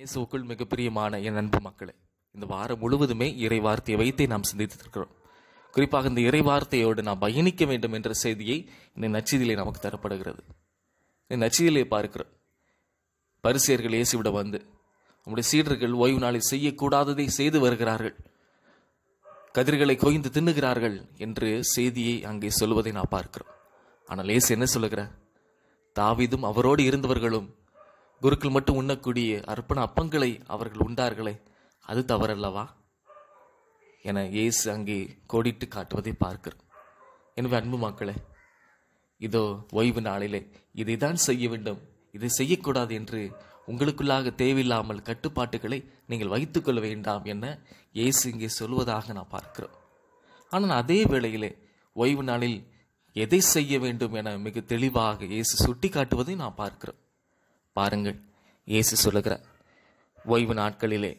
இயேசுக்குள் மிகப்பெரியமான என் அன்பு மக்களே இந்த வாரம் முழுவதுமே இறை வார்த்தையை வைத்தே நாம் சிந்தித்திருக்கிறோம் குறிப்பாக இந்த இறை வார்த்தையோடு நாம் பயணிக்க வேண்டும் என்ற செய்தியை இந்த நச்சிதிலே நமக்கு தரப்படுகிறது இந்த நச்சிதிலே பார்க்கிறோம் பரிசியர்கள் இயேசுவிட வந்து நம்முடைய சீடர்கள் ஓய்வு நாளில் செய்யக்கூடாததை செய்து வருகிறார்கள் கதிர்களை கொய்ந்து தின்னுகிறார்கள் என்று செய்தியை அங்கே சொல்வதை நான் பார்க்கிறோம் ஆனால் இயேசு என்ன சொல்லுகிற தாவிதும் அவரோடு இருந்தவர்களும் குருக்கள் மட்டும் உண்ணக்கூடிய அர்ப்பண அப்பங்களை அவர்கள் உண்டார்களே அது தவறல்லவா என இயேசு அங்கே கோடிட்டு காட்டுவதை பார்க்கிறோம் எனவே அன்பு மக்களே இதோ ஓய்வு நாளிலே இதை தான் செய்ய வேண்டும் இதை செய்யக்கூடாது என்று உங்களுக்குள்ளாக தேவையில்லாமல் கட்டுப்பாட்டுகளை நீங்கள் வைத்துக்கொள்ள வேண்டாம் என இயேசு இங்கே சொல்வதாக நான் பார்க்கிறோம் ஆனால் அதே வேளையிலே ஓய்வு நாளில் எதை செய்ய வேண்டும் என மிக தெளிவாக இயேசு சுட்டி காட்டுவதை நான் பார்க்கிறோம் பாருங்கள் இயேசு சொல்லுகிறார் ஓய்வு நாட்களிலே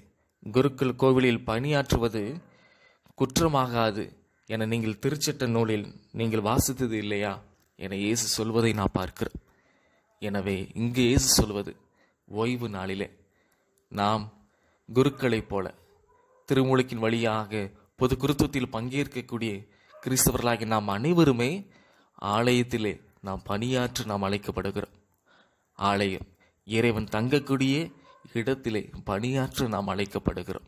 குருக்கள் கோவிலில் பணியாற்றுவது குற்றமாகாது என நீங்கள் திருச்சிட்ட நூலில் நீங்கள் வாசித்தது இல்லையா என இயேசு சொல்வதை நான் பார்க்கிறேன் எனவே இங்கு இயேசு சொல்வது ஓய்வு நாளிலே நாம் குருக்களைப் போல திருமூலிக்கின் வழியாக பொது குருத்துவத்தில் பங்கேற்கக்கூடிய கிறிஸ்தவர்களாகி நாம் அனைவருமே ஆலயத்திலே நாம் பணியாற்ற நாம் அழைக்கப்படுகிறோம் ஆலயம் இறைவன் தங்கக்கூடிய இடத்திலே பணியாற்ற நாம் அழைக்கப்படுகிறோம்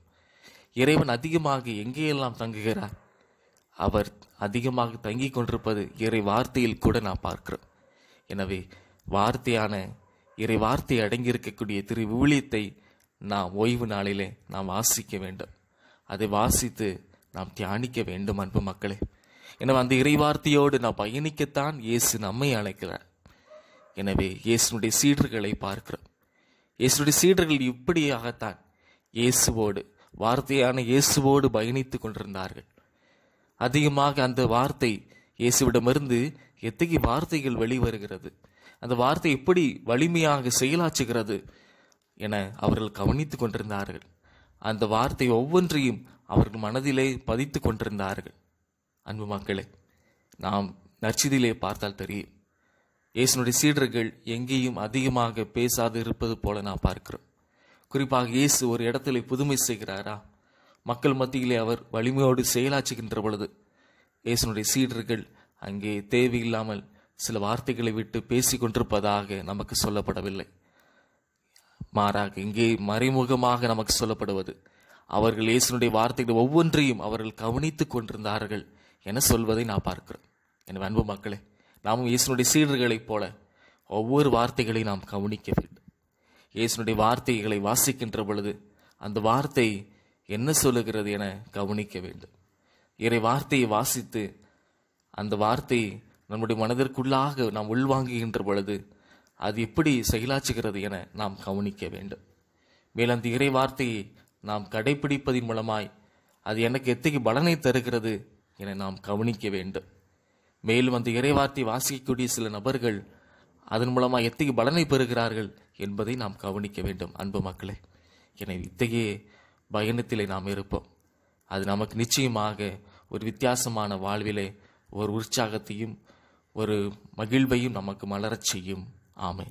இறைவன் அதிகமாக எங்கேயெல்லாம் தங்குகிறார் அவர் அதிகமாக தங்கி கொண்டிருப்பது இறை வார்த்தையில் கூட நாம் பார்க்கிறோம் எனவே வார்த்தையான இறை வார்த்தை அடங்கியிருக்கக்கூடிய திரு ஊழியத்தை நாம் ஓய்வு நாளிலே நாம் வாசிக்க வேண்டும் அதை வாசித்து நாம் தியானிக்க வேண்டும் அன்பு மக்களே எனவே அந்த இறைவார்த்தையோடு நாம் பயணிக்கத்தான் இயேசு நம்மை அழைக்கிறார் எனவே இயேசுனுடைய சீடர்களை பார்க்கிறோம் இயேசுடைய சீடர்கள் இப்படியாகத்தான் இயேசுவோடு வார்த்தையான இயேசுவோடு பயணித்து கொண்டிருந்தார்கள் அதிகமாக அந்த வார்த்தை இயேசுவிடமிருந்து எத்தகைய வார்த்தைகள் வெளிவருகிறது அந்த வார்த்தை எப்படி வலிமையாக செயலாற்றுகிறது என அவர்கள் கவனித்து கொண்டிருந்தார்கள் அந்த வார்த்தை ஒவ்வொன்றையும் அவர்கள் மனதிலே பதித்து கொண்டிருந்தார்கள் அன்பு மக்களே நாம் நச்சிதிலே பார்த்தால் தெரியும் இயேசுனுடைய சீடர்கள் எங்கேயும் அதிகமாக பேசாது இருப்பது போல நான் பார்க்கிறோம் குறிப்பாக இயேசு ஒரு இடத்துல புதுமை செய்கிறாரா மக்கள் மத்தியிலே அவர் வலிமையோடு செயலாற்றுகின்ற பொழுது இயேசுனுடைய சீடர்கள் அங்கே தேவையில்லாமல் சில வார்த்தைகளை விட்டு பேசி கொண்டிருப்பதாக நமக்கு சொல்லப்படவில்லை மாறாக இங்கே மறைமுகமாக நமக்கு சொல்லப்படுவது அவர்கள் இயேசுனுடைய வார்த்தைகள் ஒவ்வொன்றையும் அவர்கள் கவனித்துக் கொண்டிருந்தார்கள் என சொல்வதை நான் பார்க்கிறேன் என் அன்பு மக்களே நாமும் இயேசுனுடைய சீடர்களைப் போல ஒவ்வொரு வார்த்தைகளை நாம் கவனிக்க வேண்டும் இயேசுனுடைய வார்த்தைகளை வாசிக்கின்ற பொழுது அந்த வார்த்தை என்ன சொல்லுகிறது என கவனிக்க வேண்டும் இறை வார்த்தையை வாசித்து அந்த வார்த்தையை நம்முடைய மனதிற்குள்ளாக நாம் உள்வாங்குகின்ற பொழுது அது எப்படி செயலாற்றுகிறது என நாம் கவனிக்க வேண்டும் மேலும் அந்த இறை வார்த்தையை நாம் கடைபிடிப்பதன் மூலமாய் அது எனக்கு எத்தகைய பலனை தருகிறது என நாம் கவனிக்க வேண்டும் மேலும் அந்த இறைவார்த்தை வாசிக்கக்கூடிய சில நபர்கள் அதன் மூலமாக எத்தகைய பலனை பெறுகிறார்கள் என்பதை நாம் கவனிக்க வேண்டும் அன்பு மக்களே எனவே இத்தகைய பயணத்திலே நாம் இருப்போம் அது நமக்கு நிச்சயமாக ஒரு வித்தியாசமான வாழ்விலே ஒரு உற்சாகத்தையும் ஒரு மகிழ்வையும் நமக்கு மலரச் செய்யும் ஆமை